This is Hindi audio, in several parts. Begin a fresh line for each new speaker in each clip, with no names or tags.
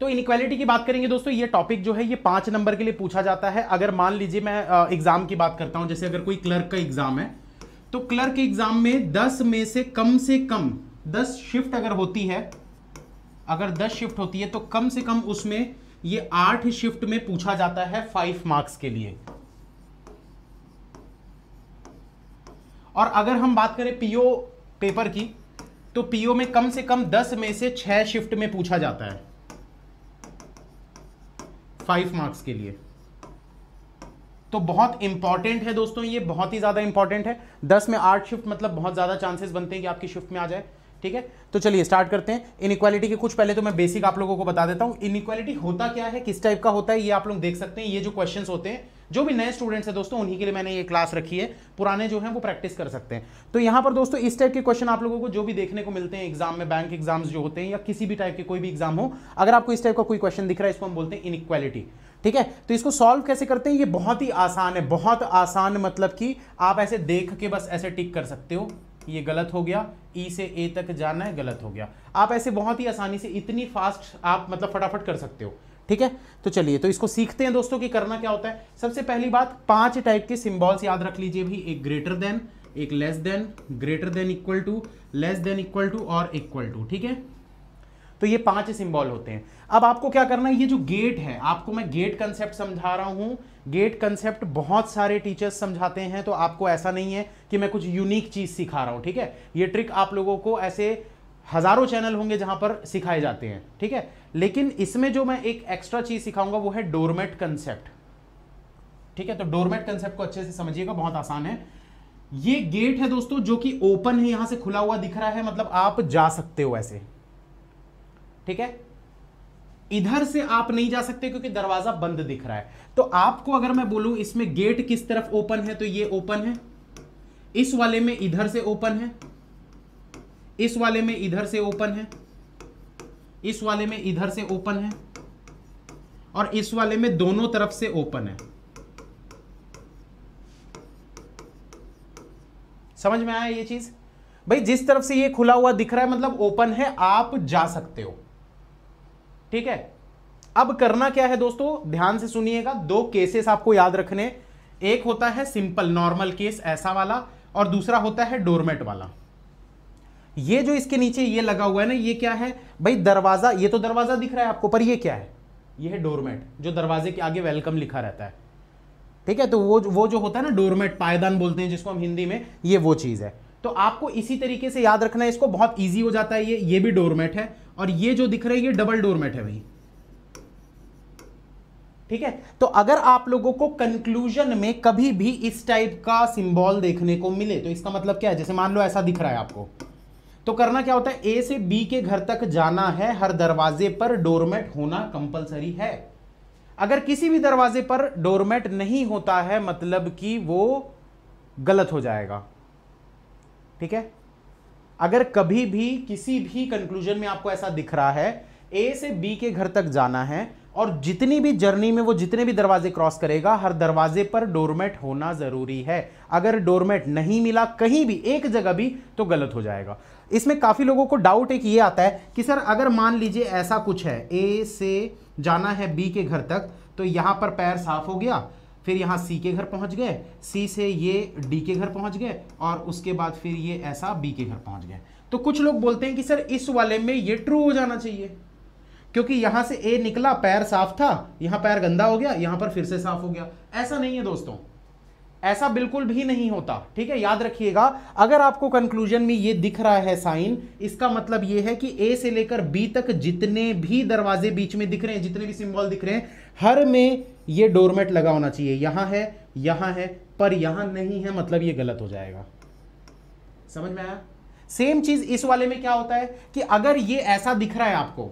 तो इनक्वालिटी की बात करेंगे दोस्तों ये टॉपिक जो है ये पांच नंबर के लिए पूछा जाता है अगर मान लीजिए मैं एग्ज़ाम की बात करता हूं जैसे अगर कोई क्लर्क का एग्ज़ाम है तो क्लर्क के एग्ज़ाम में दस में से कम से कम दस शिफ्ट अगर होती है अगर दस शिफ्ट होती है तो कम से कम उसमें ये आठ शिफ्ट में पूछा जाता है फाइव मार्क्स के लिए और अगर हम बात करें पीओ पेपर की तो पीओ में कम से कम दस में से छह शिफ्ट में पूछा जाता है फाइव मार्क्स के लिए तो बहुत इंपॉर्टेंट है दोस्तों ये बहुत ही ज़्यादा इंपॉर्टेंट है दस में आठ शिफ्ट मतलब बहुत ज़्यादा चांसेस बनते हैं कि आपकी शिफ्ट में आ जाए ठीक है तो चलिए स्टार्ट करते हैं इन के कुछ पहले तो मैं बेसिक आप लोगों को बता देता हूं इन होता क्या है किस टाइप का होता है ये आप लोग देख सकते हैं ये जो क्वेश्चन होते हैं जो भी नए स्टूडेंट्स हैं दोस्तों उन्हीं के लिए मैंने ये क्लास रखी है पुराने जो हैं वो प्रैक्टिस कर सकते हैं तो यहाँ पर दोस्तों इस टाइप के क्वेश्चन आप लोगों को जो भी देखने को मिलते हैं एग्जाम में बैंक एग्जाम्स जो होते हैं या किसी भी टाइप के कोई भी एग्जाम हो अगर आपको इस टाइप का कोई क्वेश्चन दिख रहा है इसको हम बोलते हैं इनक्वालिटी ठीक है तो इसको सॉल्व कैसे करते हैं ये बहुत ही आसान है बहुत आसान मतलब कि आप ऐसे देख के बस ऐसे टिक कर सकते हो ये गलत हो गया ई e से ए तक जाना है गलत हो गया आप ऐसे बहुत ही आसानी से इतनी फास्ट आप मतलब फटाफट कर सकते हो ठीक है तो चलिए तो इसको सीखते हैं दोस्तों कि करना क्या होता है सबसे पहली बात पांच टाइप के सिंबल्स याद रख लीजिए भी एक ग्रेटर देन एक less than greater than equal to less than equal to और इक्वल टू ठीक है तो ये पांच सिंबल होते हैं अब आपको क्या करना है ये जो गेट है आपको मैं गेट कंसेप्ट समझा रहा हूँ गेट कंसेप्ट बहुत सारे टीचर्स समझाते हैं तो आपको ऐसा नहीं है कि मैं कुछ यूनिक चीज़ सिखा रहा हूं ठीक है ये ट्रिक आप लोगों को ऐसे हज़ारों चैनल होंगे जहां पर सिखाए जाते हैं ठीक है लेकिन इसमें जो मैं एक एक्स्ट्रा चीज़ सिखाऊंगा वो है डोरमेट कंसेप्ट ठीक है तो डोरमेट कंसेप्ट को अच्छे से समझिएगा बहुत आसान है ये गेट है दोस्तों जो कि ओपन है यहां से खुला हुआ दिख रहा है मतलब आप जा सकते हो ऐसे ठीक है इधर से आप नहीं जा सकते क्योंकि दरवाजा बंद दिख रहा है तो आपको अगर मैं बोलूं इसमें गेट किस तरफ ओपन है तो ये ओपन है इस वाले में इधर से ओपन है इस वाले में इधर से ओपन है इस वाले में इधर से ओपन है और इस वाले में दोनों तरफ से ओपन है समझ में आया ये चीज भाई जिस तरफ से ये खुला हुआ दिख रहा है मतलब ओपन है आप जा सकते हो ठीक है अब करना क्या है दोस्तों ध्यान से सुनिएगा दो केसेस आपको याद रखने एक होता है सिंपल नॉर्मल केस ऐसा वाला और दूसरा होता है डोरमेट वाला ये जो इसके नीचे ये लगा हुआ है ना ये क्या है भाई दरवाजा ये तो दरवाजा दिख रहा है आपको पर ये क्या है ये है डोरमेट जो दरवाजे के आगे वेलकम लिखा रहता है ठीक है तो वो वो जो होता है ना डोरमेट पायदान बोलते हैं जिसको हम हिंदी में ये वो चीज़ है तो आपको इसी तरीके से याद रखना है इसको बहुत ईजी हो जाता है ये ये भी डोरमेट है और ये जो दिख रहा है ये डबल डोरमेट है भाई ठीक है तो अगर आप लोगों को कंक्लूजन में कभी भी इस टाइप का सिंबल देखने को मिले तो इसका मतलब क्या है जैसे मान लो ऐसा दिख रहा है आपको तो करना क्या होता है ए से बी के घर तक जाना है हर दरवाजे पर डोरमेट होना कंपलसरी है अगर किसी भी दरवाजे पर डोरमेट नहीं होता है मतलब कि वो गलत हो जाएगा ठीक है अगर कभी भी किसी भी कंक्लूजन में आपको ऐसा दिख रहा है ए से बी के घर तक जाना है और जितनी भी जर्नी में वो जितने भी दरवाजे क्रॉस करेगा हर दरवाजे पर डोरमेट होना जरूरी है अगर डोरमेट नहीं मिला कहीं भी एक जगह भी तो गलत हो जाएगा इसमें काफ़ी लोगों को डाउट एक ये आता है कि सर अगर मान लीजिए ऐसा कुछ है ए से जाना है बी के घर तक तो यहाँ पर पैर साफ हो गया फिर यहाँ सी के घर पहुँच गए सी से ये डी के घर पहुँच गए और उसके बाद फिर ये ऐसा बी के घर पहुँच गए तो कुछ लोग बोलते हैं कि सर इस वाले में ये ट्रू हो जाना चाहिए क्योंकि यहाँ से ए निकला पैर साफ था यहाँ पैर गंदा हो गया यहाँ पर फिर से साफ हो गया ऐसा नहीं है दोस्तों ऐसा बिल्कुल भी नहीं होता ठीक है याद रखिएगा अगर आपको कंक्लूजन में ये दिख रहा है साइन इसका मतलब ये है कि ए से लेकर बी तक जितने भी दरवाजे बीच में दिख रहे हैं जितने भी सिंबल दिख रहे हैं हर में ये डोरमेट लगा होना चाहिए यहां है यहां है पर यहां नहीं है मतलब ये गलत हो जाएगा समझ में आया सेम चीज इस वाले में क्या होता है कि अगर ये ऐसा दिख रहा है आपको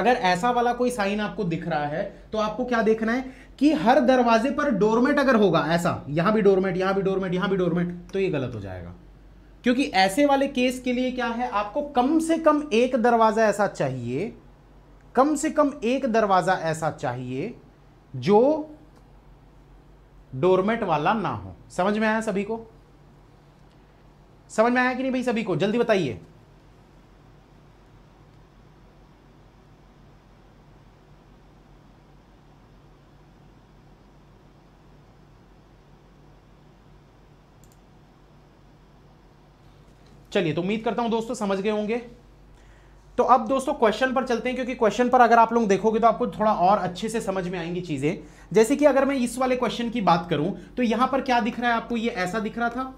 अगर ऐसा वाला कोई साइन आपको दिख रहा है तो आपको क्या देखना है कि हर दरवाजे पर डोरमेट अगर होगा ऐसा यहां भी डोरमेट यहां भी डोरमेट यहां भी डोरमेट तो ये गलत हो जाएगा क्योंकि ऐसे वाले केस के लिए क्या है आपको कम से कम एक दरवाजा ऐसा चाहिए कम से कम एक दरवाजा ऐसा चाहिए जो डोरमेट वाला ना हो समझ में आया सभी को समझ में आया कि नहीं भाई सभी को जल्दी बताइए चलिए तो उम्मीद करता हूं दोस्तों समझ गए होंगे तो अब दोस्तों क्वेश्चन पर चलते हैं क्योंकि क्वेश्चन पर अगर आप लोग देखोगे तो आपको थोड़ा और अच्छे से समझ में आएंगी चीज़ें जैसे कि अगर मैं इस वाले क्वेश्चन की बात करूं तो यहां पर क्या दिख रहा है आपको ये ऐसा दिख रहा था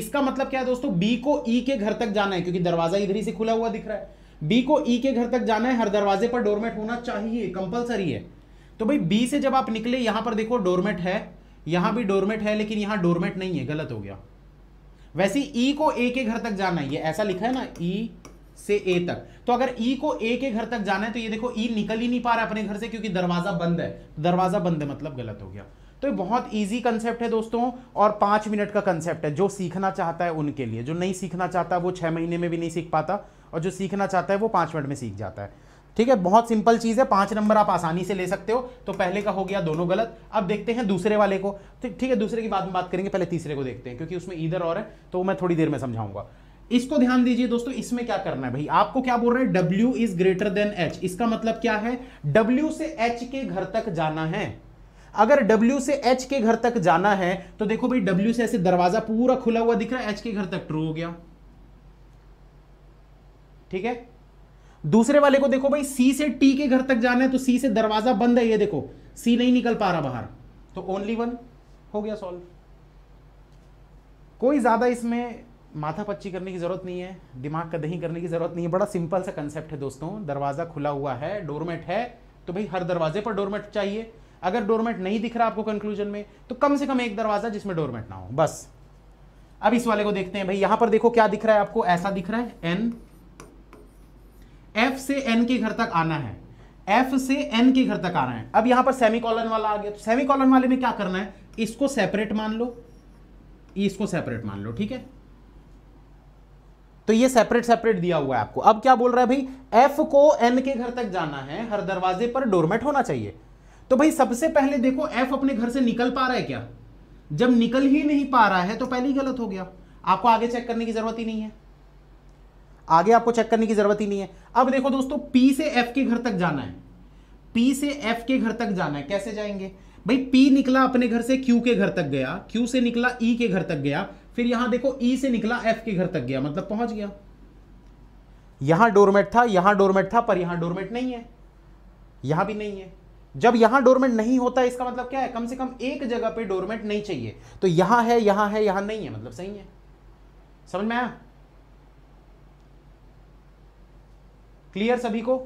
इसका मतलब क्या है दोस्तों बी को ई e के घर तक जाना है क्योंकि दरवाजा इधर ही से खुला हुआ दिख रहा है बी को ई e के घर तक जाना है हर दरवाजे पर डोरमेट होना चाहिए कंपलसरी है तो भाई बी से जब आप निकले यहां पर देखो डोरमेट है यहां भी डोरमेट है लेकिन यहां डोरमेट नहीं है गलत हो गया वैसे ई e को ए के घर तक जाना है ये ऐसा लिखा है ना ई e से ए तक तो अगर ई e को ए के घर तक जाना है तो ये देखो ई निकल ही नहीं पा रहा अपने घर से क्योंकि दरवाजा बंद है दरवाजा बंद है मतलब गलत हो गया तो ये बहुत इजी कंसेप्ट है दोस्तों और पांच मिनट का कंसेप्ट है जो सीखना चाहता है उनके लिए जो नहीं सीखना चाहता वो छह महीने में भी नहीं सीख पाता और जो सीखना चाहता है वो पांच मिनट में सीख जाता है ठीक है बहुत सिंपल चीज़ है पांच नंबर आप आसानी से ले सकते हो तो पहले का हो गया दोनों गलत अब देखते हैं दूसरे वाले को ठीक है दूसरे की बात में बात करेंगे पहले तीसरे को देखते हैं क्योंकि उसमें इधर और है तो मैं थोड़ी देर में समझाऊंगा इसको ध्यान दीजिए दोस्तों इसमें क्या करना है भाई आपको क्या बोल रहे हैं W is greater than H इसका मतलब क्या है डब्ल्यू से एच के घर तक जाना है अगर W से H के घर तक जाना है तो देखो भाई W से ऐसे दरवाजा पूरा खुला हुआ दिख रहा है H के घर तक ट्रू हो गया ठीक है दूसरे वाले को देखो भाई सी से टी के घर तक जाना है तो सी से दरवाजा बंद है ये देखो सी नहीं निकल पा रहा बाहर तो ओनली वन हो गया सॉल्व कोई ज़्यादा इसमें माथा पच्ची करने की ज़रूरत नहीं है दिमाग का दही करने की ज़रूरत नहीं है बड़ा सिंपल सा कंसेप्ट है दोस्तों दरवाज़ा खुला हुआ है डोरमेट है तो भाई हर दरवाजे पर डोरमेट चाहिए अगर डोरमेट नहीं दिख रहा आपको कंक्लूजन में तो कम से कम एक दरवाज़ा जिसमें डोरमेट ना हो बस अब इस वाले को देखते हैं भाई यहां पर देखो क्या दिख रहा है आपको ऐसा दिख रहा है एन F से एन के घर तक आना है एफ से एन के घर तक आना है अब यहां पर सेमी कॉलन वाला आ गया तो सेमी कॉलन वाले में क्या करना है इसको सेपरेट मान लो इसको सेपरेट मान लो ठीक है तो ये सेपरेट सेपरेट दिया हुआ है आपको अब क्या बोल रहा है भाई F को N के घर तक जाना है हर दरवाजे पर डोरमेट होना चाहिए तो भाई सबसे पहले देखो एफ अपने घर से निकल पा रहा है क्या जब निकल ही नहीं पा रहा है तो पहले ही गलत हो गया आपको आगे चेक करने की जरूरत ही नहीं है आगे आपको चेक करने की जरूरत ही नहीं है अब देखो दोस्तों पी से एफ के घर तक जाना है पी से एफ के घर तक जाना है कैसे जाएंगे भाई पी निकला अपने घर से क्यू के घर तक गया क्यू से निकला ई e के घर तक गया फिर यहां देखो ई e से निकला एफ के घर तक गया मतलब पहुंच गया यहां डोरमेट था यहां डोरमेट था पर यहां डोरमेट नहीं है यहां भी नहीं है जब यहां डोरमेट नहीं होता इसका मतलब क्या है कम से कम एक जगह पे डोरमेट नहीं चाहिए तो यहां है यहां है यहां नहीं है मतलब सही है समझ में आया क्लियर सभी को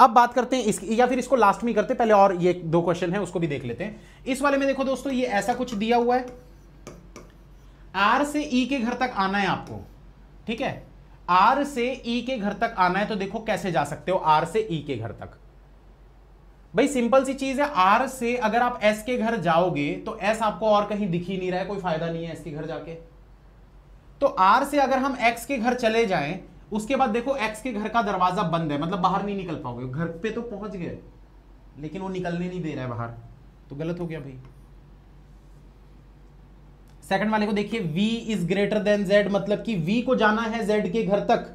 अब बात करते हैं इसकी या फिर इसको लास्ट में करते पहले और ये दो क्वेश्चन है उसको भी देख लेते हैं इस वाले में देखो दोस्तों ये ऐसा कुछ दिया हुआ है आर से ई e के घर तक आना है आपको ठीक है आर से ई e के घर तक आना है तो देखो कैसे जा सकते हो आर से ई e के घर तक भाई सिंपल सी चीज है आर से अगर आप एस के घर जाओगे तो एस आपको और कहीं दिख ही नहीं रहा है कोई फायदा नहीं है एस के घर जाके तो आर से अगर हम एक्स के घर चले जाएं उसके बाद देखो एक्स के घर का दरवाजा बंद है मतलब बाहर नहीं निकल पाओगे घर पे तो पहुंच गए लेकिन वो निकलने नहीं दे रहा है बाहर तो गलत हो गया भाई सेकंड वाले को देखिए v is greater than z मतलब कि v को जाना है z के घर तक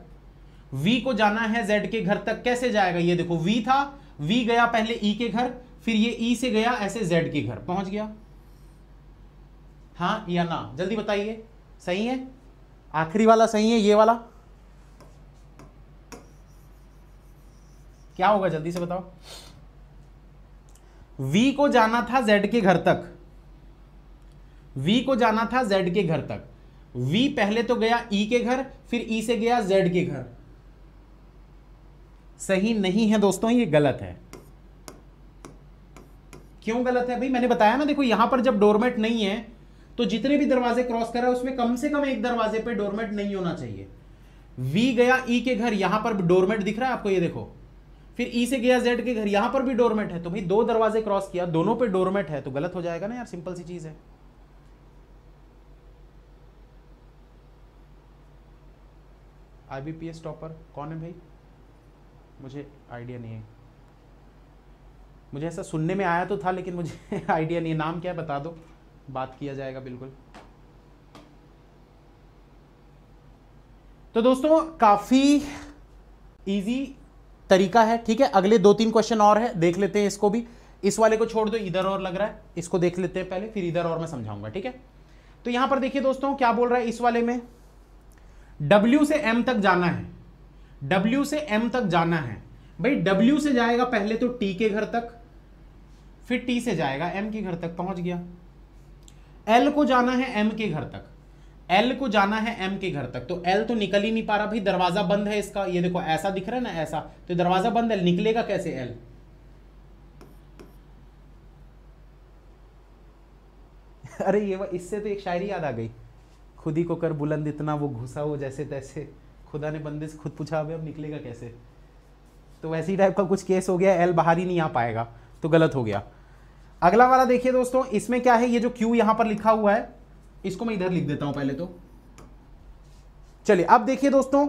v को जाना है z के घर तक कैसे जाएगा ये देखो v था v गया पहले e के घर फिर ये e से गया ऐसे z के घर पहुंच गया हाँ या ना जल्दी बताइए सही है आखिरी वाला सही है ये वाला क्या होगा जल्दी से बताओ v को जाना था z के घर तक v को जाना था z के घर तक v पहले तो गया e के घर फिर e से गया z के घर सही नहीं है दोस्तों ये गलत है क्यों गलत है भाई मैंने बताया ना देखो यहां पर जब डोरमेट नहीं है तो जितने भी दरवाजे क्रॉस करा उसमें कम से कम एक दरवाजे पे डोरमेट नहीं होना चाहिए वी गया ई e के घर यहां पर डोरमेट दिख रहा है आपको ये देखो फिर ई e से गया जेड के घर यहां पर भी डोरमेट है तो भाई दो दरवाजे क्रॉस किया दोनों पे डोरमेट है तो गलत हो जाएगा ना यार सिंपल सी चीज़ है आईबीपीएस टॉपर कौन है भाई मुझे आइडिया नहीं है मुझे ऐसा सुनने में आया तो था लेकिन मुझे आइडिया नहीं है नाम क्या है बता दो बात किया जाएगा बिल्कुल तो दोस्तों काफ़ी इजी तरीका है ठीक है अगले दो तीन क्वेश्चन और है देख लेते हैं इसको भी इस वाले को छोड़ दो इधर और लग रहा है इसको देख लेते हैं पहले फिर इधर और मैं समझाऊंगा ठीक है तो यहां पर देखिए दोस्तों क्या बोल रहा है इस वाले में W से M तक जाना है W से M तक जाना है भाई W से जाएगा पहले तो T के घर तक फिर T से जाएगा M के घर तक पहुंच गया L को जाना है M के घर तक एल को जाना है एम के घर तक तो एल तो निकल ही नहीं पा रहा भाई दरवाजा बंद है इसका ये देखो ऐसा दिख रहा है ना ऐसा तो दरवाजा बंद है निकलेगा कैसे एल अरे ये इससे तो एक शायरी याद आ गई खुद ही को कर बुलंद इतना वो घुसा हो जैसे तैसे खुदा ने बंदे से खुद पूछा अभी अब निकलेगा कैसे तो वैसे ही टाइप का कुछ केस हो गया एल बाहर ही नहीं आ पाएगा तो गलत हो गया अगला वाला देखिए दोस्तों इसमें क्या है ये जो क्यू यहां पर लिखा हुआ है इसको मैं इधर लिख देता हूं पहले तो चलिए अब देखिए दोस्तों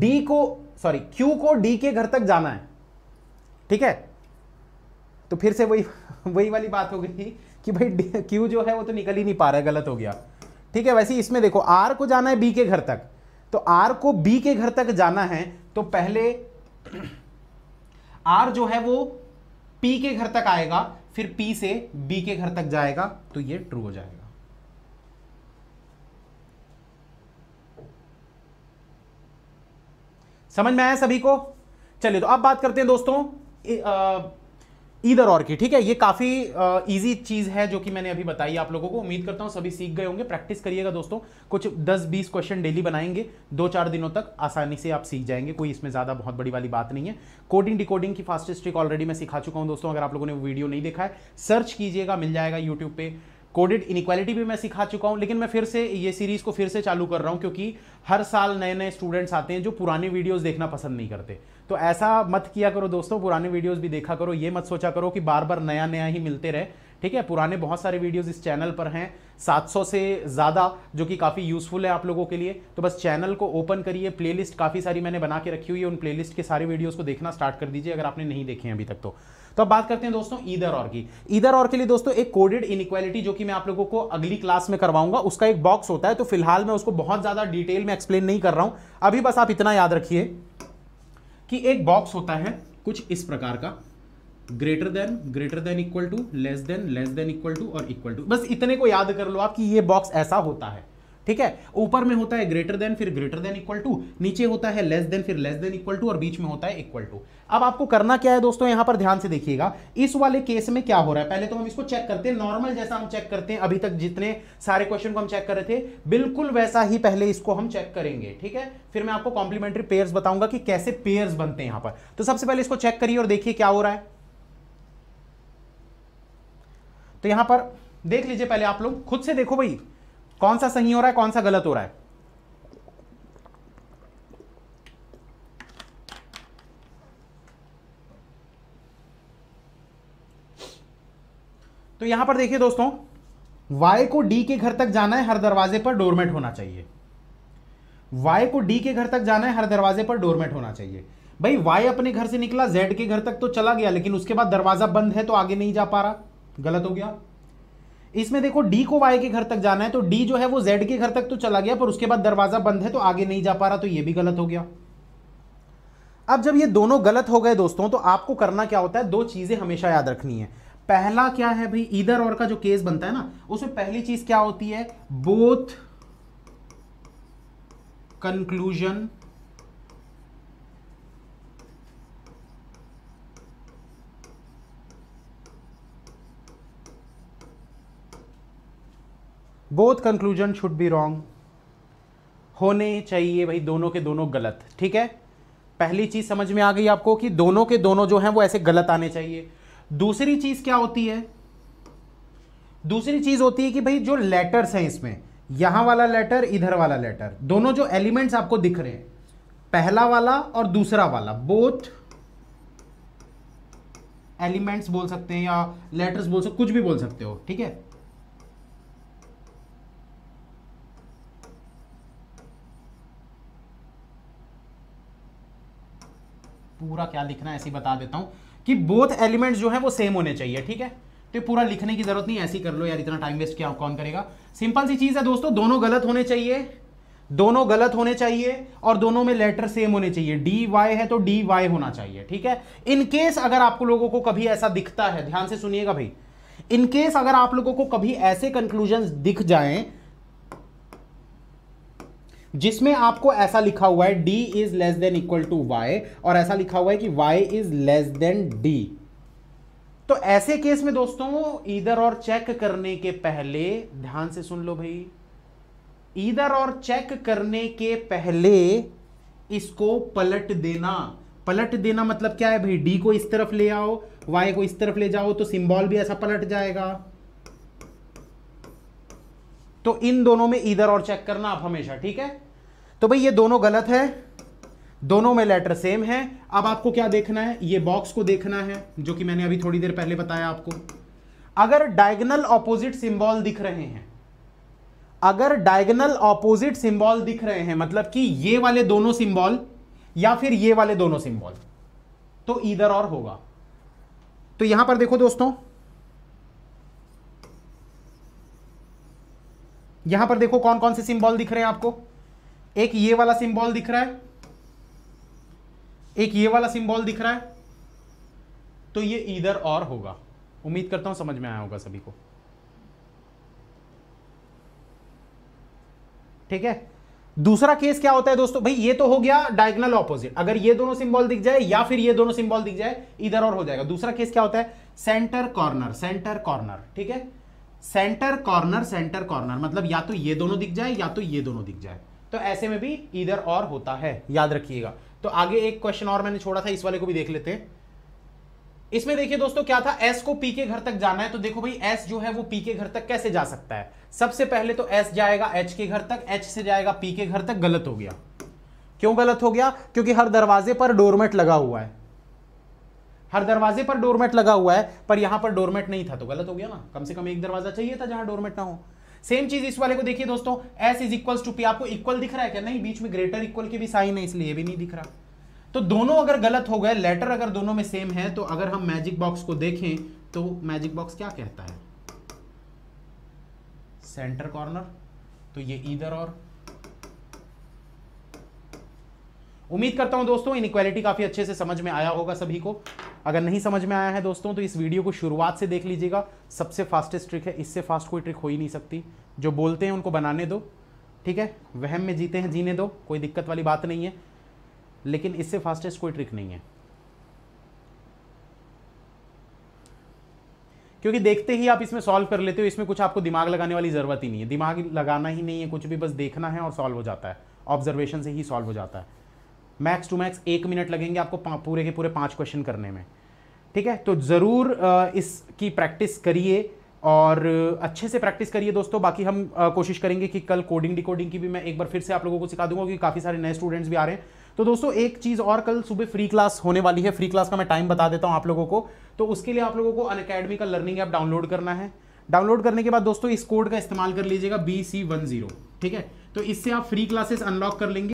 डी को सॉरी क्यू को डी के घर तक जाना है ठीक है तो फिर से वही वही वाली बात हो गई कि भाई क्यू जो है वो तो निकल ही नहीं पा रहा है गलत हो गया ठीक है वैसे इसमें देखो आर को जाना है बी के घर तक तो आर को बी के घर तक जाना है तो पहले आर जो है वो पी के घर तक आएगा फिर पी से बी के घर तक जाएगा तो ये ट्रू हो जाएगा समझ में आया सभी को चलिए तो अब बात करते हैं दोस्तों इधर और की ठीक है ये काफ़ी इजी चीज़ है जो कि मैंने अभी बताई आप लोगों को उम्मीद करता हूं सभी सीख गए होंगे प्रैक्टिस करिएगा दोस्तों कुछ 10-20 क्वेश्चन डेली बनाएंगे दो चार दिनों तक आसानी से आप सीख जाएंगे कोई इसमें ज़्यादा बहुत बड़ी वाली बात नहीं है कोडिंग डिकोडिंग की फास्टेस्ट ट्रिक ऑलरेडी मैं सिखा चुका हूं दोस्तों अगर आप लोगों ने वीडियो नहीं देखा है सर्च कीजिएगा मिल जाएगा यूट्यूब पर कोडेड इनिक्वालिटी भी मैं सिखा चुका हूँ लेकिन मैं फिर से ये सीरीज़ को फिर से चालू कर रहा हूँ क्योंकि हर साल नए नए स्टूडेंट्स आते हैं जो पुराने वीडियोस देखना पसंद नहीं करते तो ऐसा मत किया करो दोस्तों पुराने वीडियोस भी देखा करो ये मत सोचा करो कि बार बार नया नया ही मिलते रहे ठीक है पुराने बहुत सारे वीडियोस इस चैनल पर हैं 700 से ज़्यादा जो कि काफ़ी यूज़फुल है आप लोगों के लिए तो बस चैनल को ओपन करिए प्लेलिस्ट काफ़ी सारी मैंने बना के रखी हुई है उन प्लेलिस्ट के सारे वीडियोस को देखना स्टार्ट कर दीजिए अगर आपने नहीं देखे हैं अभी तक तो तो अब बात करते हैं दोस्तों इधर और की इधर और के लिए दोस्तों एक कोडेड इनिक्वालिटी जो कि मैं आप लोगों को अगली क्लास में करवाऊंगा उसका एक बॉक्स होता है तो फिलहाल मैं उसको बहुत ज़्यादा डिटेल में एक्सप्लेन नहीं कर रहा हूँ अभी बस आप इतना याद रखिए कि एक बॉक्स होता है कुछ इस प्रकार का greater than greater than equal to less than less than equal to और इक्वल टू बस इतने को याद कर लो आप कि ये बॉक्स ऐसा होता है ठीक है ऊपर में होता है ग्रेटर देन फिर ग्रेटर देन इक्वल टू नीचे होता है लेस देन फिर लेस देन इक्वल टू और बीच में होता है इक्वल टू अब आपको करना क्या है दोस्तों यहां पर ध्यान से देखिएगा इस वाले केस में क्या हो रहा है पहले तो हम इसको चेक करते हैं नॉर्मल जैसा हम चेक करते हैं अभी तक जितने सारे क्वेश्चन को हम चेक कर रहे थे बिल्कुल वैसा ही पहले इसको हम चेक करेंगे ठीक है फिर मैं आपको कॉम्प्लीमेंट्री पेयर्स बताऊंगा कि कैसे पेयर्स बनते हैं यहां पर तो सबसे पहले इसको चेक करिए और देखिए क्या हो रहा है तो यहां पर देख लीजिए पहले आप लोग खुद से देखो भाई कौन सा सही हो रहा है कौन सा गलत हो रहा है तो यहां पर देखिए दोस्तों y को d के घर तक जाना है हर दरवाजे पर डोरमेट होना चाहिए y को d के घर तक जाना है हर दरवाजे पर डोरमेट होना चाहिए भाई y अपने घर से निकला z के घर तक तो चला गया लेकिन उसके बाद दरवाजा बंद है तो आगे नहीं जा पा रहा गलत हो गया इसमें देखो डी को वाई के घर तक जाना है तो डी जो है वो जेड के घर तक तो चला गया पर उसके बाद दरवाजा बंद है तो आगे नहीं जा पा रहा तो ये भी गलत हो गया अब जब ये दोनों गलत हो गए दोस्तों तो आपको करना क्या होता है दो चीजें हमेशा याद रखनी है पहला क्या है भाई इधर और का जो केस बनता है ना उसमें पहली चीज क्या होती है both conclusion both conclusion should be wrong होने चाहिए भाई दोनों के दोनों गलत ठीक है पहली चीज़ समझ में आ गई आपको कि दोनों के दोनों जो हैं वो ऐसे गलत आने चाहिए दूसरी चीज़ क्या होती है दूसरी चीज़ होती है कि भाई जो लेटर्स हैं इसमें यहां वाला लेटर इधर वाला लेटर दोनों जो एलिमेंट्स आपको दिख रहे हैं पहला वाला और दूसरा वाला बोथ एलिमेंट्स बोल सकते हैं या लेटर्स बोल सकते कुछ भी बोल सकते हो ठीक है पूरा क्या लिखना है ऐसे बता देता हूँ कि बोथ एलिमेंट्स जो है वो सेम होने चाहिए ठीक है तो पूरा लिखने की जरूरत नहीं ऐसी कर लो यार इतना टाइम वेस्ट क्या कौन करेगा सिंपल सी चीज़ है दोस्तों दोनों गलत होने चाहिए दोनों गलत होने चाहिए और दोनों में लेटर सेम होने चाहिए डी वाई है तो डी वाई होना चाहिए ठीक है इनकेस अगर आप लोगों को कभी ऐसा दिखता है ध्यान से सुनिएगा भाई इनकेस अगर आप लोगों को कभी ऐसे कंक्लूजन दिख जाएं जिसमें आपको ऐसा लिखा हुआ है D is less than equal to Y और ऐसा लिखा हुआ है कि Y is less than D तो ऐसे केस में दोस्तों इधर और चेक करने के पहले ध्यान से सुन लो भाई इधर और चेक करने के पहले इसको पलट देना पलट देना मतलब क्या है भाई डी को इस तरफ ले आओ वाई को इस तरफ ले जाओ तो सिंबल भी ऐसा पलट जाएगा तो इन दोनों में इधर और चेक करना आप हमेशा ठीक है तो भाई ये दोनों गलत है दोनों में लेटर सेम है अब आपको क्या देखना है ये बॉक्स को देखना है जो कि मैंने अभी थोड़ी देर पहले बताया आपको अगर डायगनल ऑपोजिट सिंबल दिख रहे हैं अगर डायगनल ऑपोजिट सिंबल दिख रहे हैं मतलब कि ये वाले दोनों सिंबल या फिर ये वाले दोनों सिंबल तो इधर और होगा तो यहां पर देखो दोस्तों यहां पर देखो कौन कौन से सिंबल दिख रहे हैं आपको एक ये वाला सिंबल दिख रहा है एक ये वाला सिंबल दिख रहा है तो ये इधर और होगा उम्मीद करता हूं समझ में आया होगा सभी को ठीक है दूसरा केस क्या होता है दोस्तों भाई ये तो हो गया डायगनल ऑपोजिट अगर ये दोनों सिंबल दिख जाए या फिर ये दोनों सिंबल दिख जाए इधर और हो जाएगा दूसरा केस क्या होता है सेंटर कॉर्नर सेंटर कॉर्नर ठीक है सेंटर कॉर्नर सेंटर कॉर्नर मतलब या तो ये दोनों दिख जाए या तो ये दोनों दिख जाए तो ऐसे में भी इधर और होता है याद रखिएगा तो आगे एक क्वेश्चन और मैंने छोड़ा था इस वाले को भी देख लेते इसमें देखिए दोस्तों क्या था एस को पी के घर तक जाना है तो देखो भाई एस जो है वो पी के घर तक कैसे जा सकता है सबसे पहले तो एस जाएगा एच के घर तक एच से जाएगा पी के घर तक गलत हो गया क्यों गलत हो गया क्योंकि हर दरवाजे पर डोरमेट लगा हुआ है हर दरवाजे पर डोरमेट लगा हुआ है पर यहां पर डोरमेट नहीं था तो गलत हो गया ना कम से कम एक दरवाजा चाहिए था जहां डोरमेट ना हो सेम चीज इस वाले को देखिए दोस्तों S is equal to P आपको इक्वल दिख रहा है क्या नहीं बीच में ग्रेटर इक्वल की भी साइन है इसलिए भी नहीं दिख रहा तो दोनों अगर गलत हो गए लेटर अगर दोनों में सेम है तो अगर हम मैजिक बॉक्स को देखें तो मैजिक बॉक्स क्या कहता है सेंटर कॉर्नर तो ये इधर और उम्मीद करता हूं दोस्तों इन इक्वालिटी काफ़ी अच्छे से समझ में आया होगा सभी को अगर नहीं समझ में आया है दोस्तों तो इस वीडियो को शुरुआत से देख लीजिएगा सबसे फास्टेस्ट ट्रिक है इससे फास्ट कोई ट्रिक हो ही नहीं सकती जो बोलते हैं उनको बनाने दो ठीक है वहम में जीते हैं जीने दो कोई दिक्कत वाली बात नहीं है लेकिन इससे फास्टेस्ट कोई ट्रिक नहीं है क्योंकि देखते ही आप इसमें सॉल्व कर लेते हो इसमें कुछ आपको दिमाग लगाने वाली ज़रूरत ही नहीं है दिमाग लगाना ही नहीं है कुछ भी बस देखना है और सॉल्व हो जाता है ऑब्जर्वेशन से ही सॉल्व हो जाता है मैक्स टू मैक्स एक मिनट लगेंगे आपको पूरे के पूरे पाँच क्वेश्चन करने में ठीक है तो ज़रूर इसकी प्रैक्टिस करिए और अच्छे से प्रैक्टिस करिए दोस्तों बाकी हम कोशिश करेंगे कि कल कोडिंग डिकोडिंग की भी मैं एक बार फिर से आप लोगों को सिखा दूंगा क्योंकि काफ़ी सारे नए स्टूडेंट्स भी आ रहे हैं तो दोस्तों एक चीज़ और कल सुबह फ्री क्लास होने वाली है फ्री क्लास का मैं टाइम बता देता हूँ आप लोगों को तो उसके लिए आप लोगों को अन का लर्निंग ऐप डाउनलोड करना है डाउनलोड करने के बाद दोस्तों इस कोड का इस्तेमाल कर लीजिएगा बी सी वन जीरो ठीक है तो इससे आप फ्री क्लासेस अनलॉक कर लेंगे